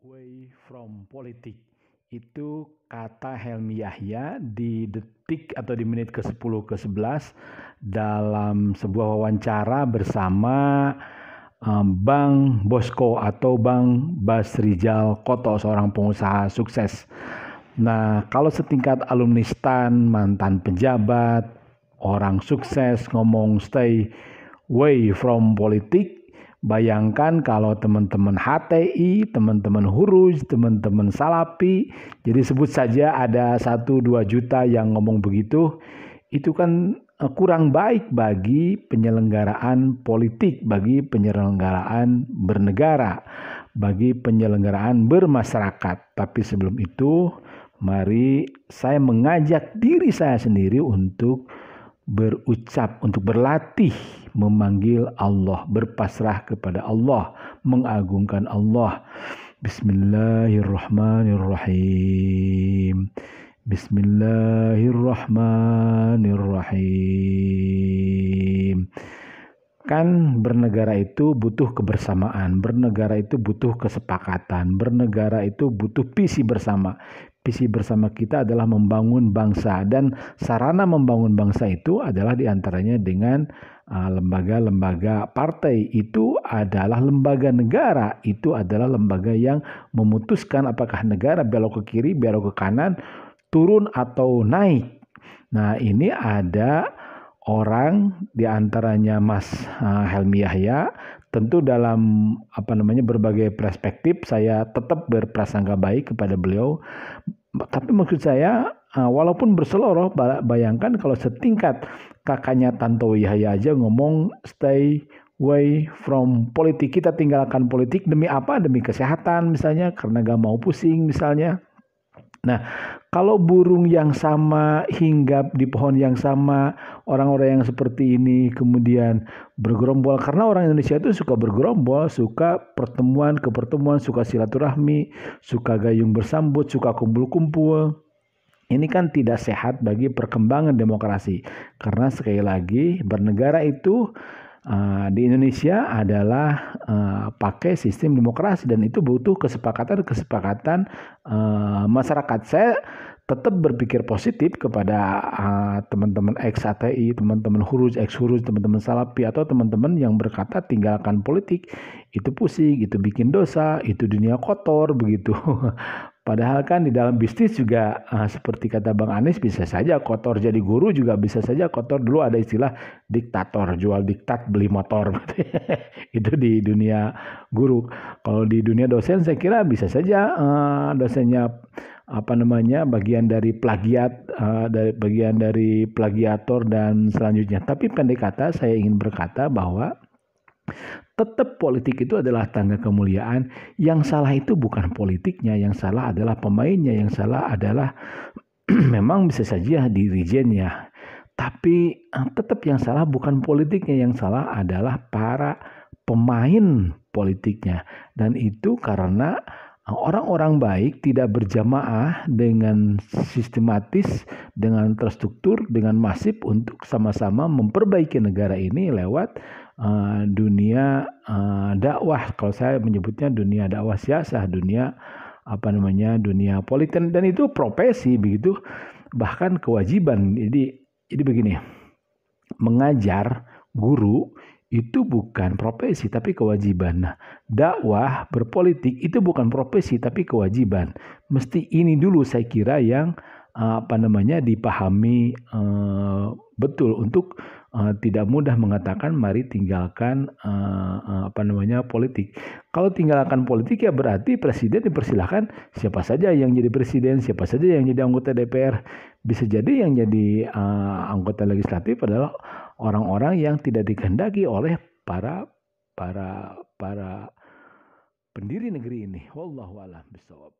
away from politics. Itu kata Helmi Yahya di detik atau di menit ke-10 ke-11 dalam sebuah wawancara bersama eh, Bang Bosko atau Bang Basrijal Koto seorang pengusaha sukses. Nah, kalau setingkat alumni STAN, mantan pejabat, orang sukses ngomong stay way from politik Bayangkan kalau teman-teman HTI, teman-teman Huruj, teman-teman Salapi, jadi sebut saja ada 1-2 juta yang ngomong begitu, itu kan eh, kurang baik bagi penyelenggaraan politik, bagi penyelenggaraan bernegara, bagi penyelenggaraan bermasyarakat. Tapi sebelum itu, mari saya mengajak diri saya sendiri untuk berucap untuk berlatih memanggil Allah, berpasrah kepada Allah, mengagungkan Allah. Bismillahirrahmanirrahim. Bismillahirrahmanirrahim. Kan bernegara itu butuh kebersamaan, bernegara itu butuh kesepakatan, bernegara itu butuh visi bersama. Visi bersama kita adalah membangun bangsa dan sarana membangun bangsa itu adalah diantaranya dengan ah, lembaga-lembaga partai itu adalah lembaga negara itu adalah lembaga yang memutuskan apakah negara belok ke kiri belok ke kanan turun atau naik. Nah ini ada orang diantaranya Mas eh, Helmi Yahya tentu dalam apa namanya berbagai perspektif saya tetap berprasangka baik kepada beliau tapi maksud saya eh, walaupun berseloroh bayangkan kalau setingkat kakaknya Tanto Yahya aja ngomong stay away from politik kita tinggalkan politik demi apa demi kesehatan misalnya karena gak mau pusing misalnya Nah, kalau burung yang sama hinggap di pohon yang sama, orang-orang yang seperti ini kemudian bergerombol karena orang Indonesia itu suka bergerombol, suka pertemuan ke pertemuan, suka silaturahmi, suka gayung bersambut, suka kumpul-kumpul. Ini kan tidak sehat bagi perkembangan demokrasi. Karena sekali lagi bernegara itu Eh, di Indonesia adalah eh, pakai sistem demokrasi dan itu butuh kesepakatan-kesepakatan eh, masyarakat. Saya tetap berpikir positif kepada teman-teman uh, ex ATI, teman-teman huruj, ex huruj teman-teman salapi atau teman-teman yang berkata tinggalkan politik itu pusing, itu bikin dosa, itu dunia kotor begitu. Padahal kan di dalam bisnis juga uh, seperti kata Bang Anies bisa saja kotor jadi guru juga bisa saja kotor dulu ada istilah diktator jual diktat beli motor itu di dunia guru. Kalau di dunia dosen saya kira bisa saja uh, dosennya apa namanya bagian dari plagiat uh, dari bagian dari plagiator dan selanjutnya. Tapi pendek kata saya ingin berkata bahwa Tetap politik itu adalah tangga kemuliaan. Yang salah itu bukan politiknya, yang salah adalah pemainnya, yang salah adalah memang bisa saja dirijennya. Tapi eh, tetap yang salah bukan politiknya, yang salah adalah para pemain politiknya. Dan itu karena eh, orang-orang baik tidak berjamaah dengan sistematis, dengan terstruktur, dengan masif untuk sama-sama memperbaiki negara ini lewat uh, dunia uh, dakwah kalau saya menyebutnya dunia dakwah siasah dunia apa namanya dunia politik dan itu profesi begitu bahkan kewajiban jadi jadi begini mengajar guru itu bukan profesi tapi kewajiban. Nah, dakwah berpolitik itu bukan profesi tapi kewajiban. Mesti ini dulu saya kira yang Eh, apa namanya dipahami eh, betul untuk eh, tidak mudah mengatakan mari tinggalkan apa namanya politik. Kalau tinggalkan politik ya berarti presiden dipersilahkan siapa saja yang jadi presiden, siapa saja yang jadi anggota DPR. Bisa jadi yang jadi anggota legislatif adalah orang-orang yang tidak dikehendaki oleh para para para pendiri negeri ini. Wallahu a'lam bishawab.